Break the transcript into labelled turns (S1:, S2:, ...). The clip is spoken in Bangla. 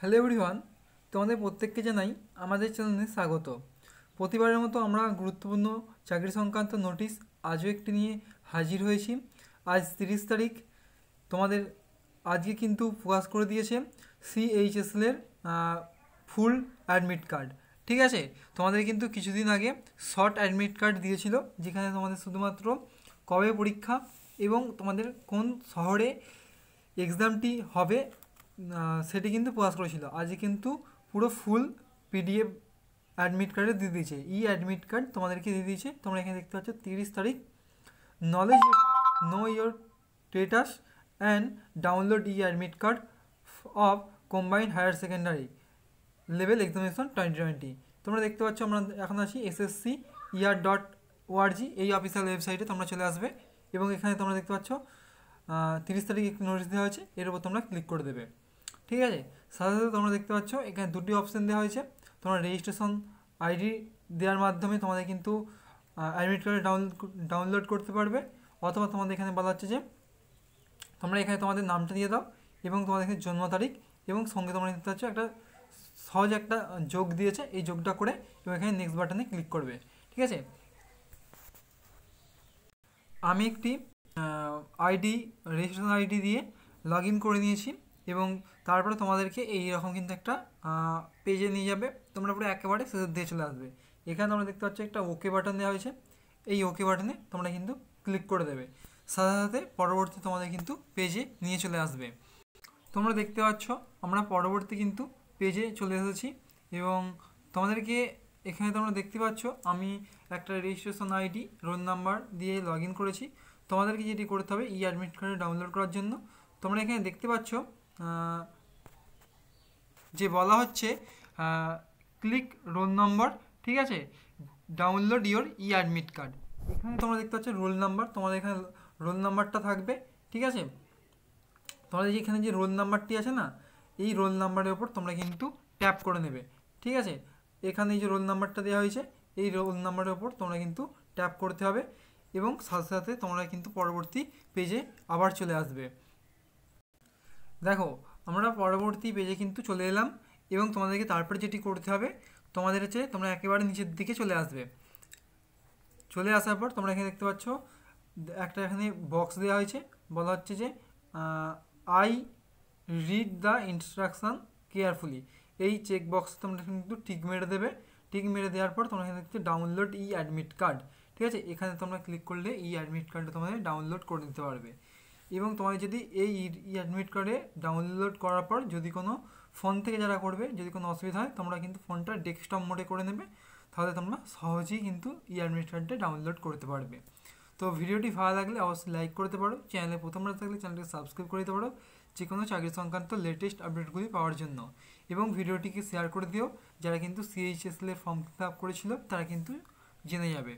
S1: হ্যালো এভরিওয়ান তোমাদের প্রত্যেককে জানাই আমাদের চ্যানেলে স্বাগত প্রতিবারের মতো আমরা গুরুত্বপূর্ণ চাকরি সংক্রান্ত নোটিশ আজও একটি নিয়ে হাজির হয়েছি আজ তিরিশ তারিখ তোমাদের আজকে কিন্তু প্রকাশ করে দিয়েছে সিএইচএসএলের ফুল অ্যাডমিট কার্ড ঠিক আছে তোমাদের কিন্তু কিছুদিন আগে শর্ট অ্যাডমিট কার্ড দিয়েছিল যেখানে তোমাদের শুধুমাত্র কবে পরীক্ষা এবং তোমাদের কোন শহরে এক্সামটি হবে সেটি কিন্তু প্রকাশ করেছিল আজই কিন্তু পুরো ফুল পিডিএফ অ্যাডমিট কার্ডে দিয়ে দিয়েছে ই অ্যাডমিট কার্ড তোমাদেরকে দিয়ে দিয়েছে তোমরা এখানে দেখতে পাচ্ছ তিরিশ তারিখ knowledge know your status and download e admit card of combined higher secondary level examination twenty twenty তোমরা দেখতে পাচ্ছ আমরা এখন আছি এসএসসি ইয়ার ডট ওআরজি এই অফিসিয়াল ওয়েবসাইটে তোমরা চলে আসবে এবং এখানে তোমরা দেখতে পাচ্ছ তিরিশ তারিখ নোটিশ দেওয়া হয়েছে এর উপর তোমরা ক্লিক করে দেবে ঠিক আছে সাথে সাথে তোমরা দেখতে পাচ্ছ এখানে দুটি অপশান দেওয়া হয়েছে তোমরা রেজিস্ট্রেশন আইডি দেওয়ার মাধ্যমে তোমাদের কিন্তু অ্যাডমিট কার্ড ডাউনলোড করতে পারবে অথবা তোমাদের এখানে বলা হচ্ছে যে তোমরা এখানে তোমাদের নামটা দিয়ে দাও এবং তোমাদের এখানে জন্ম তারিখ এবং সঙ্গে তোমরা দেখতে পাচ্ছ একটা সহজ একটা যোগ দিয়েছে এই যোগটা করে এবং এখানে নেক্সট বাটনে ক্লিক করবে ঠিক আছে আমি একটি আইডি রেজিস্ট্রেশন আইডি দিয়ে লগ করে নিয়েছি এবং তারপরে তোমাদেরকে এই রকম কিন্তু একটা পেজে নিয়ে যাবে তোমরা পুরো একেবারে শেষের দিয়ে চলে আসবে এখানে তোমরা দেখতে পাচ্ছ একটা ওকে বাটন দেওয়া হয়েছে এই ওকে বাটনে তোমরা কিন্তু ক্লিক করে দেবে সাথে সাথে পরবর্তী তোমাদের কিন্তু পেজে নিয়ে চলে আসবে তোমরা দেখতে পাচ্ছ আমরা পরবর্তী কিন্তু পেজে চলে এসেছি এবং তোমাদেরকে এখানে তোমরা দেখতে পাচ্ছ আমি একটা রেজিস্ট্রেশন আইডি রোল নাম্বার দিয়ে লগ করেছি তোমাদেরকে যেটি করতে হবে ই অ্যাডমিট কার্ড ডাউনলোড করার জন্য তোমরা এখানে দেখতে পাচ্ছ যে বলা হচ্ছে ক্লিক রোল নম্বর ঠিক আছে download your e admit card এখানে তোমরা দেখতে পাচ্ছ রোল নাম্বার তোমাদের এখানে রোল নাম্বারটা থাকবে ঠিক আছে তোমাদের এখানে যে রোল নাম্বারটি আছে না এই রোল নাম্বারের ওপর তোমরা কিন্তু ট্যাপ করে নেবে ঠিক আছে এখানে এই যে রোল নাম্বারটা দেওয়া হয়েছে এই রোল নাম্বারের ওপর তোমরা কিন্তু ট্যাপ করতে হবে এবং সাথে সাথে তোমরা কিন্তু পরবর্তী পেজে আবার চলে আসবে দেখো আমরা পরবর্তী পেজে কিন্তু চলে এলাম এবং তোমাদেরকে তারপরে যেটি করতে হবে তোমাদের হচ্ছে তোমরা একেবারে নিচের দিকে চলে আসবে চলে আসার পর তোমরা এখানে দেখতে পাচ্ছ একটা এখানে বক্স দেওয়া হয়েছে বলা হচ্ছে যে I read the instruction carefully এই চেক বক্স তোমরা কিন্তু টিক মেরে দেবে টিক মেরে দেওয়ার পর তোমরা এখানে দেখতে ডাউনলোড ই অ্যাডমিট কার্ড ঠিক আছে এখানে তোমরা ক্লিক করলে ই অ্যাডমিট কার্ডটা তোমাদের ডাউনলোড করে নিতে পারবে এবং তোমার যদি এই অ্যাডমিট কার্ডে ডাউনলোড করার পর যদি কোনো ফোন থেকে যারা করবে যদি কোনো অসুবিধা হয় তোমরা কিন্তু ফোনটা ডেস্কটপ মোডে করে নেবে তাহলে তোমরা সহজেই কিন্তু ই অ্যাডমিট কার্ডটা ডাউনলোড করতে পারবে তো ভিডিওটি ভালো লাগলে অবশ্যই লাইক করতে পারো চ্যানেলে প্রথমবার থাকলে চ্যানেলটি সাবস্ক্রাইব করে দিতে পারো যে কোনো চাকরি সংক্রান্ত লেটেস্ট আপডেটগুলি পাওয়ার জন্য এবং ভিডিওটিকে শেয়ার করে দিও যারা কিন্তু সিএইচএসএল এর ফর্ম ফিল আপ করেছিল তারা কিন্তু জেনে যাবে